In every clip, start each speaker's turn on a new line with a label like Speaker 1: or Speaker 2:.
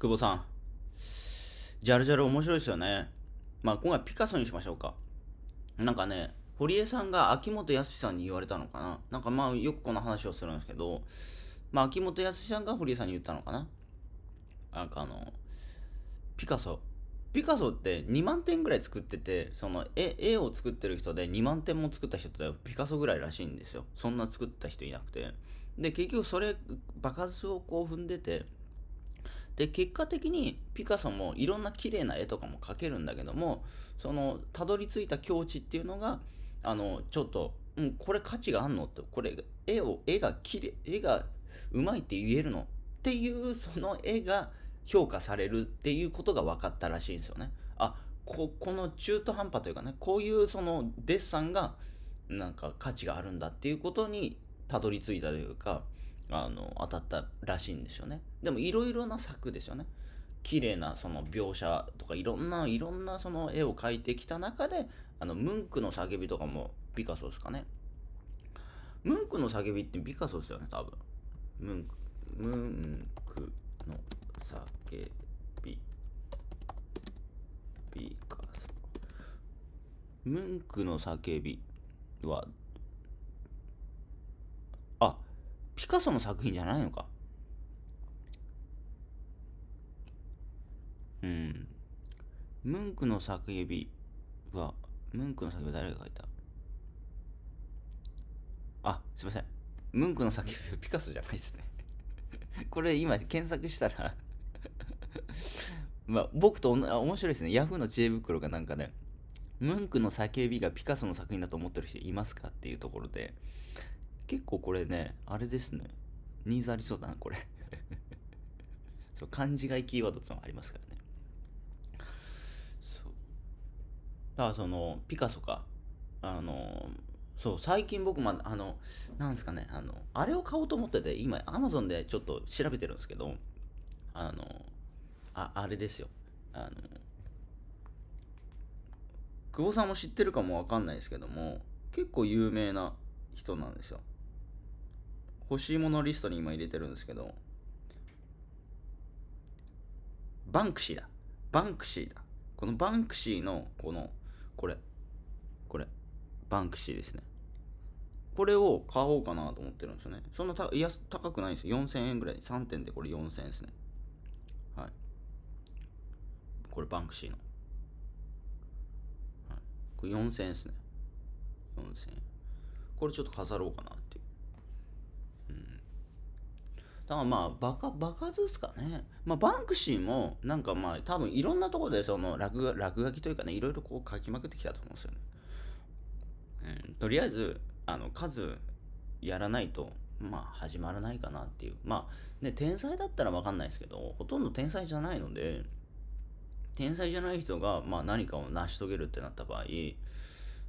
Speaker 1: 久保さん。ジャルジャル面白いですよね。まあ今回ピカソにしましょうか。なんかね、堀江さんが秋元康さんに言われたのかな。なんかまあよくこの話をするんですけど、まあ秋元康さんが堀江さんに言ったのかな。なんかあの、ピカソ。ピカソって2万点ぐらい作ってて、その絵絵を作ってる人で2万点も作った人ってピカソぐらいらしいんですよ。そんな作った人いなくて。で、結局それ、爆発をこう踏んでて、で結果的にピカソもいろんな綺麗な絵とかも描けるんだけどもそのたどり着いた境地っていうのがあのちょっと、うん、これ価値があんのってこれ絵を絵が綺麗絵がうまいって言えるのっていうその絵が評価されるっていうことが分かったらしいんですよね。あここの中途半端というかねこういうそのデッサンがなんか価値があるんだっていうことにたどり着いたというかあの当たったらしいんですよねでもいろいろな作ですよね綺麗なその描写とかいろんないろんなその絵を描いてきた中であのムンクの叫びとかもピカソですかねムンクの叫びってピカソですよね多分ムンクムンクの叫びピカソムンクの叫びはピカソの作品じゃないのか。うん。ムンクの作指は、ムンクの作品は誰が書いたあ、すいません。ムンクの作びはピカソじゃないですね これ今検索したら まあ僕と面白いですね。ヤフーの知恵袋がなんかね、ムンクの叫びがピカソの作品だと思ってる人いますかっていうところで、結構これね、あれですね。ニーズありそうだな、これ そう。漢字がいキーワードってのもありますからね。そう。だからその、ピカソか。あの、そう、最近僕、まあ、の、なんですかね、あの、あれを買おうと思ってて、今、アマゾンでちょっと調べてるんですけど、あの、あ、あれですよ。あの、久保さんも知ってるかもわかんないですけども、結構有名な人なんですよ。欲しいものリストに今入れてるんですけど、バンクシーだ。バンクシーだ。このバンクシーの、この、これ。これ。バンクシーですね。これを買おうかなと思ってるんですよね。そんなたいや高くないんですよ。4000円ぐらい。3点でこれ4000円ですね。はい。これバンクシーの。はい、これ4000円ですね。4000円。これちょっと飾ろうかなっていう。だからまあバカ、バカずすかね。まあバンクシーもなんかまあ多分いろんなところでその落書落書きというかね、いろいろこう書きまくってきたと思うんですよね。うん、とりあえず、あの、数やらないと、まあ始まらないかなっていう。まあね、天才だったらわかんないですけど、ほとんど天才じゃないので、天才じゃない人がまあ何かを成し遂げるってなった場合、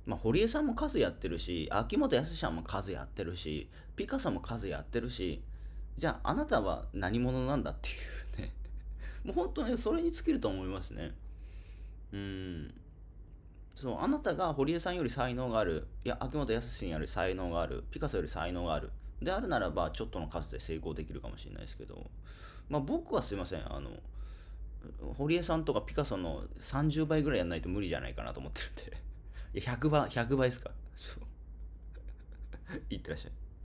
Speaker 1: まあ、堀江さんも数やってるし、秋元康さんも数やってるし、ピカさんも数やってるし、じゃああなたは何者なんだっていうね もう本当にそれに尽きると思いますねうんそうあなたが堀江さんより才能があるいや秋元康より才能があるピカソより才能があるであるならばちょっとの数で成功できるかもしれないですけど、まあ、僕はすいませんあの堀江さんとかピカソの30倍ぐらいやんないと無理じゃないかなと思ってるんでいや100倍100倍ですかそう いってらっしゃい